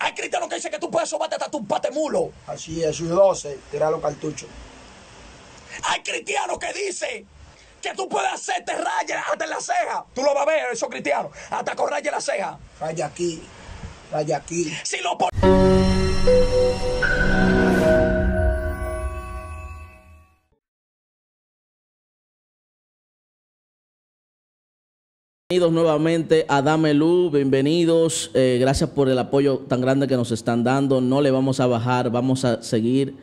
Hay cristianos que dicen que tú puedes sobarte hasta tu mulo. Así es, sus 12, tira los cartuchos. Hay cristianos que dicen que tú puedes hacerte rayas hasta en la ceja. Tú lo vas a ver, esos cristianos. Hasta con rayas en la ceja. Raya aquí, raya aquí. Si lo pones. Bienvenidos nuevamente a Dame Luz, bienvenidos, eh, gracias por el apoyo tan grande que nos están dando, no le vamos a bajar, vamos a seguir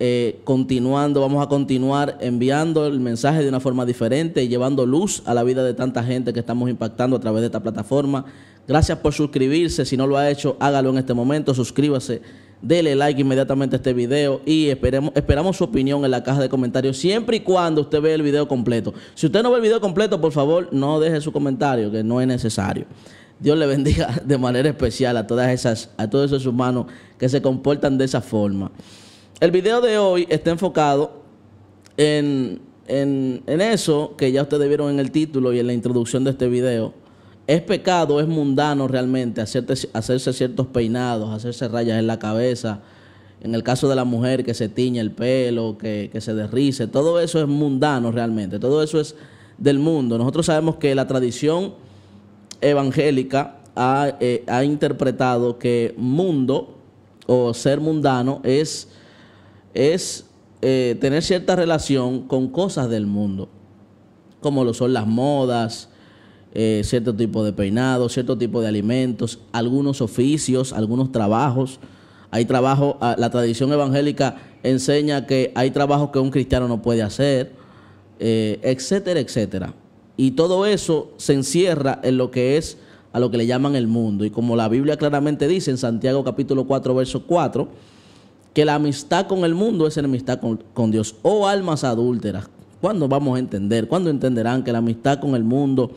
eh, continuando, vamos a continuar enviando el mensaje de una forma diferente y llevando luz a la vida de tanta gente que estamos impactando a través de esta plataforma. Gracias por suscribirse, si no lo ha hecho, hágalo en este momento, suscríbase Dele like inmediatamente a este video y esperemos, esperamos su opinión en la caja de comentarios siempre y cuando usted vea el video completo. Si usted no ve el video completo, por favor, no deje su comentario, que no es necesario. Dios le bendiga de manera especial a todas esas, a todos esos humanos que se comportan de esa forma. El video de hoy está enfocado en, en, en eso que ya ustedes vieron en el título y en la introducción de este video es pecado, es mundano realmente hacerse, hacerse ciertos peinados, hacerse rayas en la cabeza. En el caso de la mujer que se tiñe el pelo, que, se derrice, todo eso es mundano realmente, todo eso es del mundo. Nosotros sabemos que la tradición evangélica ha, eh, interpretado que mundo o ser mundano es, es eh, tener cierta relación con cosas del mundo, como lo son las modas, eh, cierto tipo de peinado, cierto tipo de alimentos, algunos oficios, algunos trabajos. Hay trabajo, ah, la tradición evangélica enseña que hay trabajos que un cristiano no puede hacer, eh, etcétera, etcétera. Y todo eso se encierra en lo que es a lo que le llaman el mundo. Y como la Biblia claramente dice en Santiago capítulo 4, verso 4, que la amistad con el mundo es enemistad con, con Dios. Oh almas adúlteras, ¿cuándo vamos a entender? ¿Cuándo entenderán que la amistad con el mundo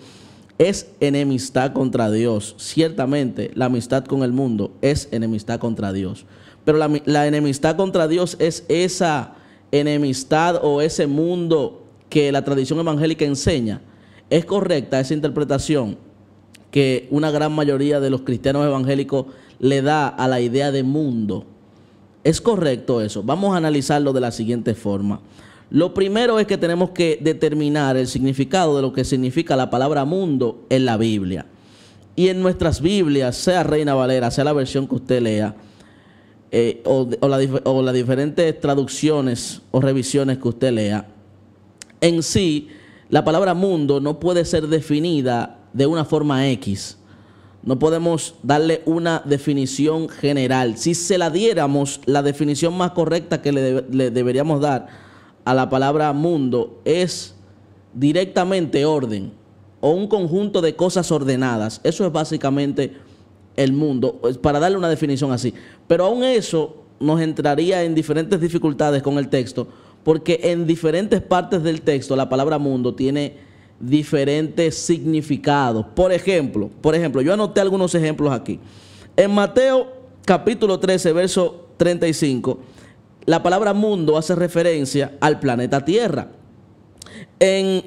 es enemistad contra Dios. Ciertamente, la amistad con el mundo es enemistad contra Dios. Pero la, enemistad contra Dios es esa enemistad o ese mundo que la tradición evangélica enseña. Es correcta esa interpretación que una gran mayoría de los cristianos evangélicos le da a la idea de mundo. Es correcto eso. Vamos a analizarlo de la siguiente forma. Lo primero es que tenemos que determinar el significado de lo que significa la palabra mundo en la Biblia. Y en nuestras Biblias, sea Reina Valera, sea la versión que usted lea, eh, o, las diferentes traducciones o revisiones que usted lea, en sí, la palabra mundo no puede ser definida de una forma X. No podemos darle una definición general. Si se la diéramos, la definición más correcta que le deberíamos dar a la palabra mundo es directamente orden o un conjunto de cosas ordenadas. Eso es básicamente el mundo, para darle una definición así. Pero aún eso nos entraría en diferentes dificultades con el texto, porque en diferentes partes del texto la palabra mundo tiene diferentes significados. Por ejemplo, por ejemplo, yo anoté algunos ejemplos aquí. En Mateo capítulo 13, verso 35, la palabra mundo hace referencia al planeta Tierra. En,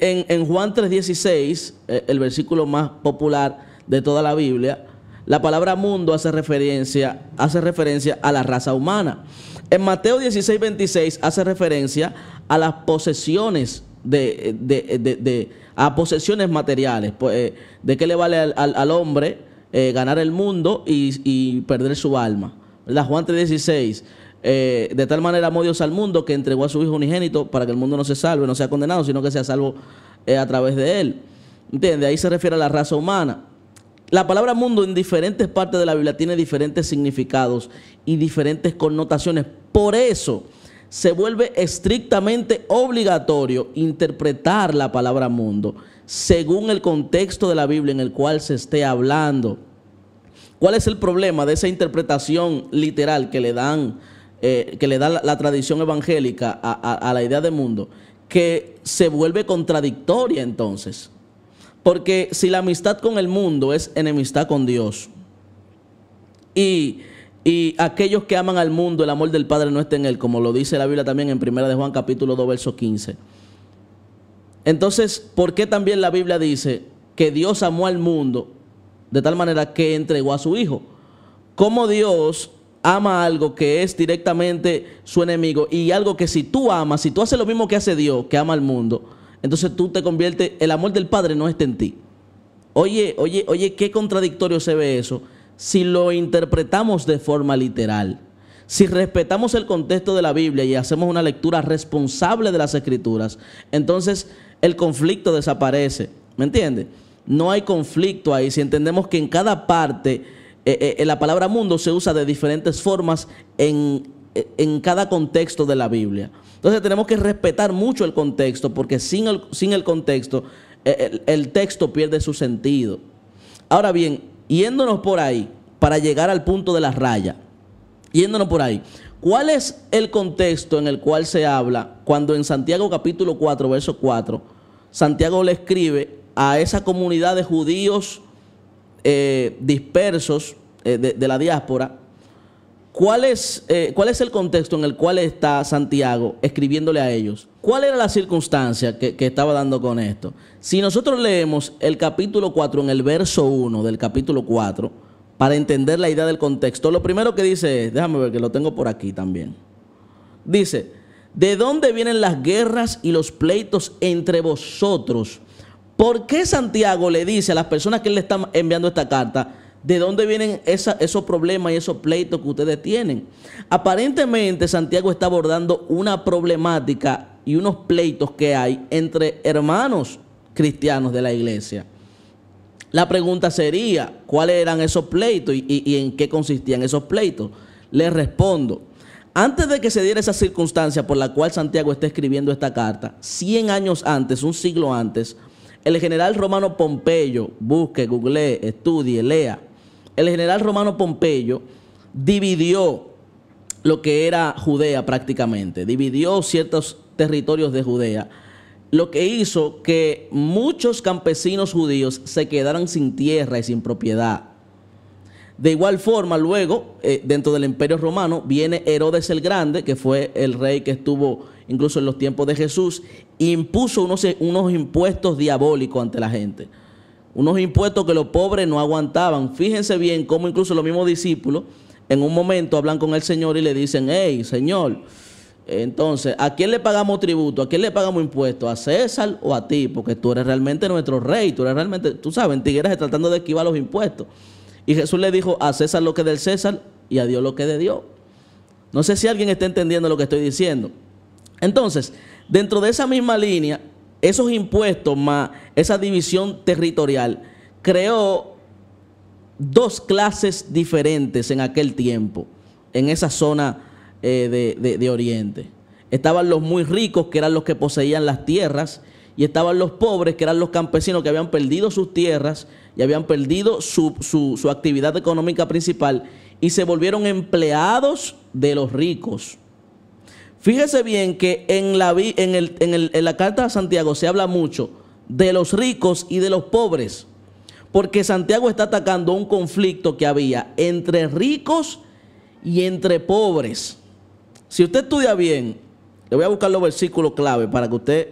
Juan 3.16, eh, el versículo más popular de toda la Biblia, la palabra mundo hace referencia, hace referencia a la raza humana. En Mateo 16.26 hace referencia a las posesiones de, a posesiones materiales. Pues, eh, ¿De qué le vale al, hombre eh, ganar el mundo y, perder su alma? La Juan 3.16. Eh, de tal manera amó Dios al mundo que entregó a su Hijo unigénito para que el mundo no se salve, no sea condenado, sino que sea salvo eh, a través de él. ¿Entiendes? Ahí se refiere a la raza humana. La palabra mundo en diferentes partes de la Biblia tiene diferentes significados y diferentes connotaciones. Por eso se vuelve estrictamente obligatorio interpretar la palabra mundo según el contexto de la Biblia en el cual se esté hablando. ¿Cuál es el problema de esa interpretación literal que le dan eh, que le da la, tradición evangélica a, la idea del mundo, que se vuelve contradictoria entonces. Porque si la amistad con el mundo es enemistad con Dios, y, y, aquellos que aman al mundo, el amor del Padre no está en él, como lo dice la Biblia también en Primera de Juan capítulo 2, verso 15. Entonces, ¿por qué también la Biblia dice que Dios amó al mundo de tal manera que entregó a su Hijo? ¿Cómo Dios ama algo que es directamente su enemigo y algo que si tú amas, si tú haces lo mismo que hace Dios, que ama al mundo, entonces tú te conviertes, el amor del Padre no está en ti. Oye, oye, oye, qué contradictorio se ve eso si lo interpretamos de forma literal. Si respetamos el contexto de la Biblia y hacemos una lectura responsable de las escrituras, entonces el conflicto desaparece. ¿Me entiendes? No hay conflicto ahí. Si entendemos que en cada parte eh, eh, eh, la palabra mundo se usa de diferentes formas en, cada contexto de la Biblia. Entonces tenemos que respetar mucho el contexto, porque sin el, sin el contexto el, el texto pierde su sentido. Ahora bien, yéndonos por ahí, para llegar al punto de la raya, yéndonos por ahí, ¿cuál es el contexto en el cual se habla cuando en Santiago capítulo 4, verso 4, Santiago le escribe a esa comunidad de judíos, eh, dispersos eh, de, la diáspora, ¿cuál es, eh, ¿cuál es el contexto en el cual está Santiago escribiéndole a ellos? ¿Cuál era la circunstancia que, que estaba dando con esto? Si nosotros leemos el capítulo 4, en el verso 1 del capítulo 4, para entender la idea del contexto, lo primero que dice es, déjame ver que lo tengo por aquí también, dice, ¿de dónde vienen las guerras y los pleitos entre vosotros? ¿Por qué Santiago le dice a las personas que le está enviando esta carta de dónde vienen esos problemas y esos pleitos que ustedes tienen? Aparentemente Santiago está abordando una problemática y unos pleitos que hay entre hermanos cristianos de la iglesia. La pregunta sería, ¿cuáles eran esos pleitos y, y en qué consistían esos pleitos? Les respondo, antes de que se diera esa circunstancia por la cual Santiago está escribiendo esta carta, 100 años antes, un siglo antes, el general Romano Pompeyo, busque, google, estudie, lea. El general Romano Pompeyo dividió lo que era Judea prácticamente, dividió ciertos territorios de Judea, lo que hizo que muchos campesinos judíos se quedaran sin tierra y sin propiedad. De igual forma, luego, eh, dentro del imperio romano, viene Herodes el Grande, que fue el rey que estuvo incluso en los tiempos de Jesús, impuso unos, unos impuestos diabólicos ante la gente. Unos impuestos que los pobres no aguantaban. Fíjense bien cómo incluso los mismos discípulos en un momento hablan con el Señor y le dicen, hey, Señor, entonces, ¿a quién le pagamos tributo? ¿A quién le pagamos impuestos? ¿A César o a ti? Porque tú eres realmente nuestro rey, tú eres realmente, tú sabes, en tratando de esquivar los impuestos. Y Jesús le dijo, a César lo que es del César y a Dios lo que de Dios. No sé si alguien está entendiendo lo que estoy diciendo. Entonces, Dentro de esa misma línea, esos impuestos más esa división territorial creó dos clases diferentes en aquel tiempo, en esa zona eh, de, Oriente. Estaban los muy ricos, que eran los que poseían las tierras, y estaban los pobres, que eran los campesinos que habían perdido sus tierras y habían perdido su, actividad económica principal y se volvieron empleados de los ricos. Fíjese bien que en la, en, la carta de Santiago se habla mucho de los ricos y de los pobres, porque Santiago está atacando un conflicto que había entre ricos y entre pobres. Si usted estudia bien, le voy a buscar los versículos clave para que usted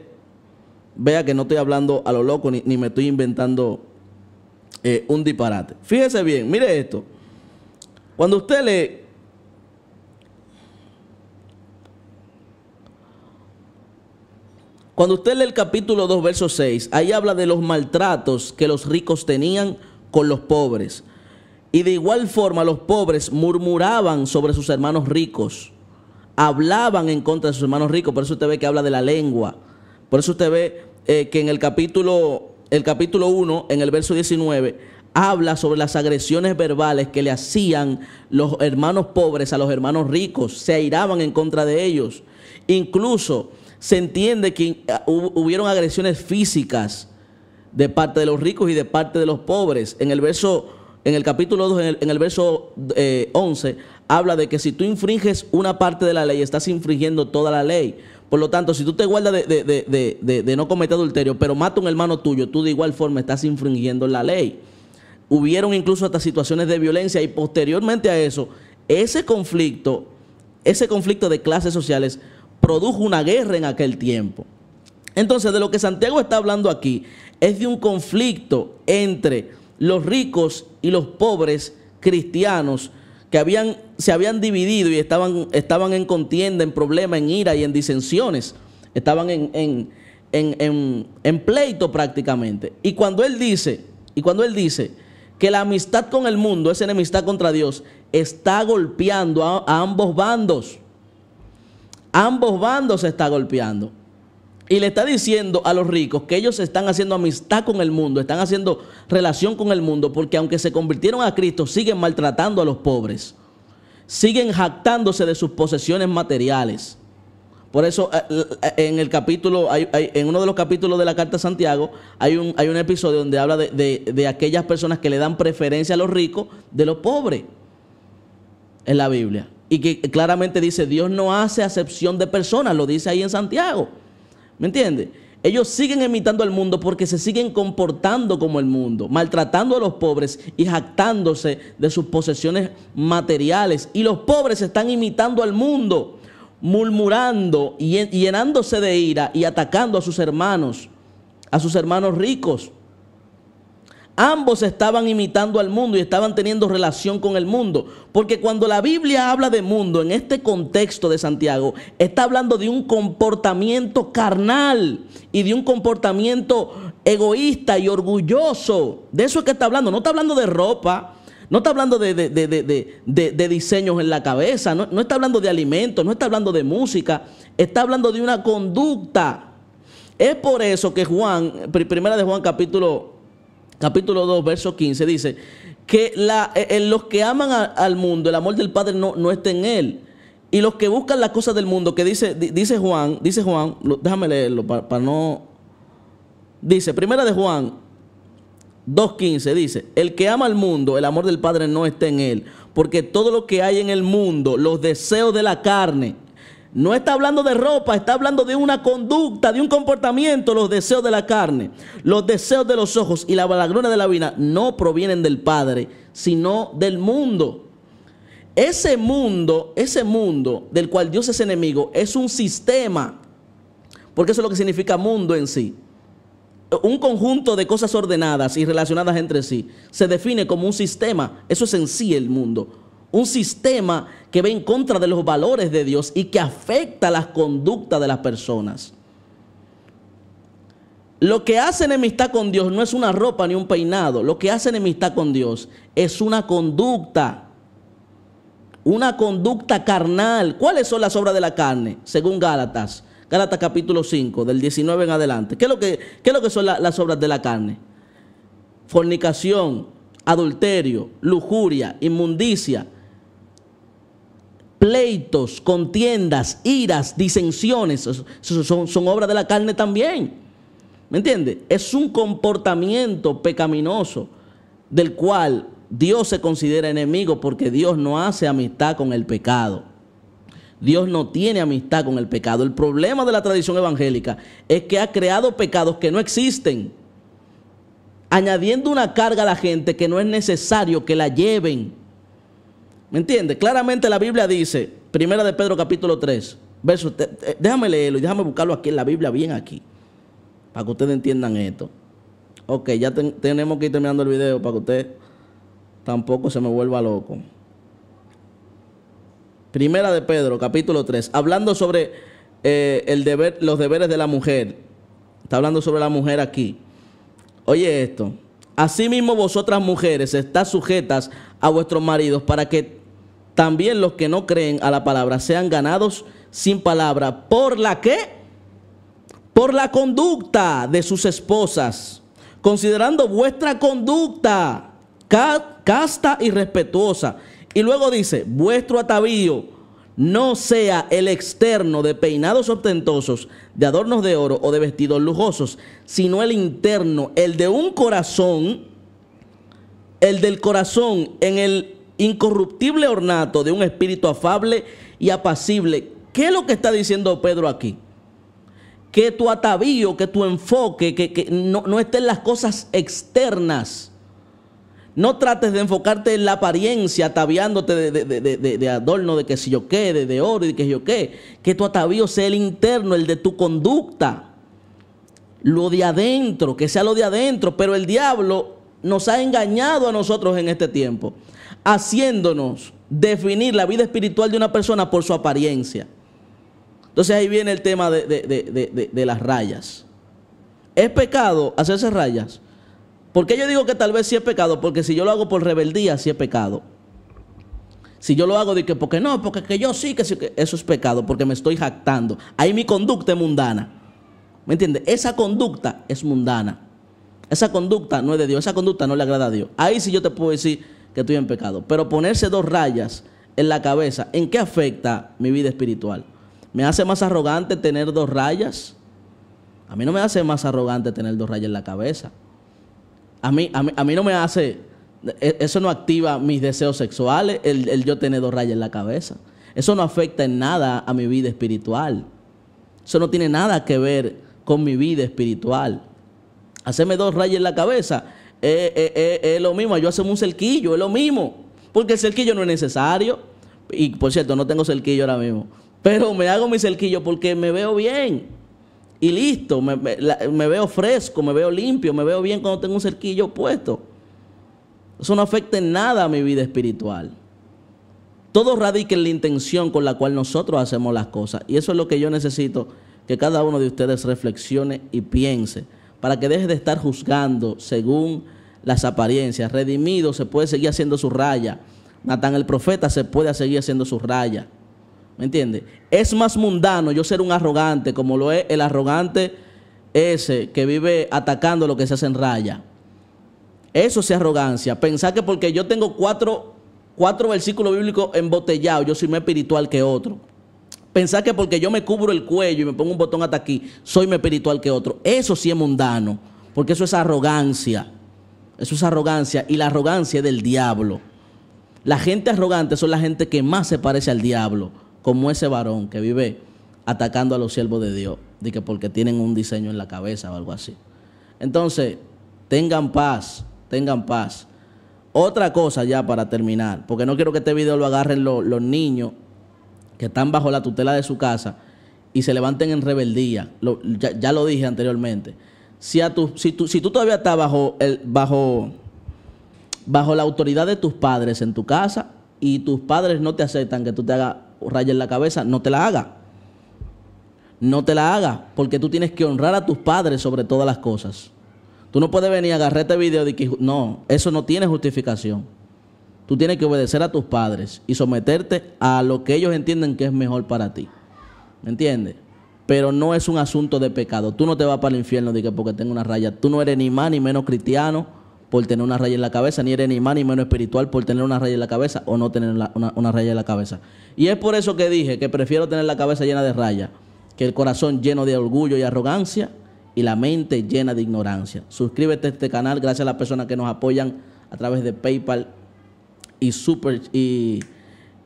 vea que no estoy hablando a lo loco ni, me estoy inventando eh, un disparate. Fíjese bien, mire esto. Cuando usted lee Cuando usted lee el capítulo 2, verso 6, ahí habla de los maltratos que los ricos tenían con los pobres. Y de igual forma los pobres murmuraban sobre sus hermanos ricos, hablaban en contra de sus hermanos ricos, por eso usted ve que habla de la lengua. Por eso usted ve eh, que en el capítulo, el capítulo 1, en el verso 19, habla sobre las agresiones verbales que le hacían los hermanos pobres a los hermanos ricos, se airaban en contra de ellos. Incluso se entiende que ah, hubieron agresiones físicas de parte de los ricos y de parte de los pobres. En el verso, en el capítulo 2, en el, verso 11, eh, habla de que si tú infringes una parte de la ley, estás infringiendo toda la ley. Por lo tanto, si tú te guardas de, no cometer adulterio, pero mata a un hermano tuyo, tú de igual forma estás infringiendo la ley. Hubieron incluso hasta situaciones de violencia y posteriormente a eso, ese conflicto, ese conflicto de clases sociales produjo una guerra en aquel tiempo. Entonces, de lo que Santiago está hablando aquí es de un conflicto entre los ricos y los pobres cristianos que habían, se habían dividido y estaban, estaban en contienda, en problema, en ira y en disensiones. Estaban en, en, pleito prácticamente. Y cuando él dice, y cuando él dice que la amistad con el mundo es enemistad contra Dios, está golpeando a ambos bandos. Ambos bandos se está golpeando. Y le está diciendo a los ricos que ellos están haciendo amistad con el mundo, están haciendo relación con el mundo, porque aunque se convirtieron a Cristo, siguen maltratando a los pobres, siguen jactándose de sus posesiones materiales. Por eso eh, eh, en el capítulo, en uno de los capítulos de la Carta de Santiago, hay un, hay un episodio donde habla de, de aquellas personas que le dan preferencia a los ricos de los pobres en la Biblia y que claramente dice, Dios no hace acepción de personas, lo dice ahí en Santiago. ¿Me entiendes? Ellos siguen imitando al mundo porque se siguen comportando como el mundo, maltratando a los pobres y jactándose de sus posesiones materiales. Y los pobres están imitando al mundo, murmurando y llenándose de ira y atacando a sus hermanos, a sus hermanos ricos. Ambos estaban imitando al mundo y estaban teniendo relación con el mundo. Porque cuando la Biblia habla de mundo, en este contexto de Santiago, está hablando de un comportamiento carnal y de un comportamiento egoísta y orgulloso. De eso es que está hablando. No está hablando de ropa, no está hablando de, diseños en la cabeza, no, no está hablando de alimentos, no está hablando de música, está hablando de una conducta. Es por eso que Juan, primera de Juan capítulo capítulo 2, verso 15, dice que en eh, eh, los que aman al mundo, el amor del Padre no, no está en él. Y los que buscan las cosas del mundo, que dice, dice Juan, dice Juan, déjame leerlo para, no. Dice, primera de Juan 2.15, dice, el que ama al mundo, el amor del Padre no está en él, porque todo lo que hay en el mundo, los deseos de la carne, no está hablando de ropa, está hablando de una conducta, de un comportamiento, los deseos de la carne, los deseos de los ojos y la balagrona de la vida no provienen del Padre, sino del mundo. Ese mundo, ese mundo del cual Dios es enemigo, es un sistema, porque eso es lo que significa mundo en sí. Un conjunto de cosas ordenadas y relacionadas entre sí se define como un sistema, eso es en sí el mundo un sistema que va en contra de los valores de Dios y que afecta las conductas de las personas. Lo que hace enemistad con Dios no es una ropa ni un peinado. Lo que hace enemistad con Dios es una conducta. Una conducta carnal. ¿Cuáles son las obras de la carne? Según Gálatas. Gálatas capítulo 5, del 19 en adelante. ¿Qué es lo que, lo que son las obras de la carne? Fornicación, adulterio, lujuria, inmundicia pleitos, contiendas, iras, disensiones, son, son obras de la carne también. ¿Me entiende? Es un comportamiento pecaminoso del cual Dios se considera enemigo porque Dios no hace amistad con el pecado. Dios no tiene amistad con el pecado. El problema de la tradición evangélica es que ha creado pecados que no existen, añadiendo una carga a la gente que no es necesario que la lleven. ¿Me entiendes? Claramente la Biblia dice, primera de Pedro capítulo 3, verso, déjame leerlo y déjame buscarlo aquí en la Biblia, bien aquí, para que ustedes entiendan esto. Ok, ya tenemos que ir terminando el video para que usted tampoco se me vuelva loco. Primera de Pedro, capítulo 3, hablando sobre eh, el deber, los deberes de la mujer. Está hablando sobre la mujer aquí. Oye esto. Asimismo vosotras mujeres estás sujetas a vuestros maridos para que también los que no creen a la palabra sean ganados sin palabra. ¿Por la qué? Por la conducta de sus esposas, considerando vuestra conducta casta y respetuosa. Y luego dice, vuestro atavío no sea el externo de peinados ostentosos, de adornos de oro o de vestidos lujosos, sino el interno, el de un corazón, el del corazón en el incorruptible ornato de un espíritu afable y apacible. ¿Qué es lo que está diciendo Pedro aquí? Que tu atavío, que tu enfoque, que, no, no estén las cosas externas. No trates de enfocarte en la apariencia, ataviándote de, de, de adorno, de que si yo qué, de, oro y de que yo qué. Que tu atavío sea el interno, el de tu conducta. Lo de adentro, que sea lo de adentro. Pero el diablo nos ha engañado a nosotros en este tiempo, haciéndonos definir la vida espiritual de una persona por su apariencia. Entonces ahí viene el tema de, las rayas. ¿Es pecado hacerse rayas? Porque yo digo que tal vez sí es pecado? Porque si yo lo hago por rebeldía, sí es pecado. Si yo lo hago de que porque no, porque yo sí, que sí, que eso es pecado, porque me estoy jactando. Ahí mi conducta es mundana. ¿Me entiendes? Esa conducta es mundana. Esa conducta no es de Dios, esa conducta no le agrada a Dios. Ahí sí yo te puedo decir que estoy en pecado. Pero ponerse dos rayas en la cabeza, ¿en qué afecta mi vida espiritual? ¿Me hace más arrogante tener dos rayas? A mí no me hace más arrogante tener dos rayas en la cabeza. A mí, a mí, no me hace... E, eso no activa mis deseos sexuales, el yo tener dos rayas en la cabeza. Eso no afecta en nada a mi vida espiritual. Eso no tiene nada que ver con mi vida espiritual hacerme dos rayas en la cabeza, eh, eh, eh, es lo mismo, yo hacemos un cerquillo, es lo mismo, porque el cerquillo no es necesario, y por cierto, no tengo cerquillo ahora mismo, pero me hago mi cerquillo porque me veo bien. Y listo, me, me veo fresco, me veo limpio, me veo bien cuando tengo un cerquillo puesto. Eso no afecta en nada a mi vida espiritual. Todo radica en la intención con la cual nosotros hacemos las cosas. Y eso es lo que yo necesito que cada uno de ustedes reflexione y piense para que deje de estar juzgando según las apariencias. Redimido se puede seguir haciendo su raya. Natán el profeta se puede seguir haciendo su raya. ¿Me entiendes? Es más mundano yo ser un arrogante como lo es el arrogante ese que vive atacando lo que se hace en raya. Eso es arrogancia. Pensar que porque yo tengo cuatro, cuatro versículos bíblicos embotellados, yo soy más espiritual que otro. Pensar que porque yo me cubro el cuello y me pongo un botón hasta aquí, soy más espiritual que otro. Eso sí es mundano, porque eso es arrogancia. Eso es arrogancia y la arrogancia es del diablo. La gente arrogante son la gente que más se parece al diablo, como ese varón que vive atacando a los siervos de Dios, de que porque tienen un diseño en la cabeza o algo así. Entonces, tengan paz, tengan paz. Otra cosa ya para terminar, porque no quiero que este video lo agarren los niños que están bajo la tutela de su casa y se levanten en rebeldía, ya, lo dije anteriormente, si, a si, si tú todavía estás bajo, el, bajo, bajo la autoridad de tus padres en tu casa y tus padres no te aceptan que tú te hagas rayas en la cabeza, no te la hagas. No te la hagas, porque tú tienes que honrar a tus padres sobre todas las cosas. Tú no puedes venir a agarrar este video de que no, eso no tiene justificación tú tienes que obedecer a tus padres y someterte a lo que ellos entienden que es mejor para ti. ¿Me entiendes? Pero no es un asunto de pecado. Tú no te vas para el infierno porque tengo una raya. Tú no eres ni más ni menos cristiano por tener una raya en la cabeza, ni eres ni más ni menos espiritual por tener una raya en la cabeza o no tener una, una, raya en la cabeza. Y es por eso que dije que prefiero tener la cabeza llena de raya que el corazón lleno de orgullo y arrogancia y la mente llena de ignorancia. Suscríbete a este canal, gracias a las personas que nos apoyan a través de PayPal y Super y,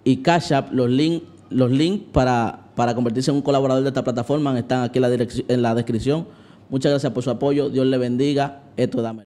y Cash App, los links los links para, para convertirse en un colaborador de esta plataforma están aquí en la, en la descripción. Muchas gracias por su apoyo. Dios le bendiga. Esto dame.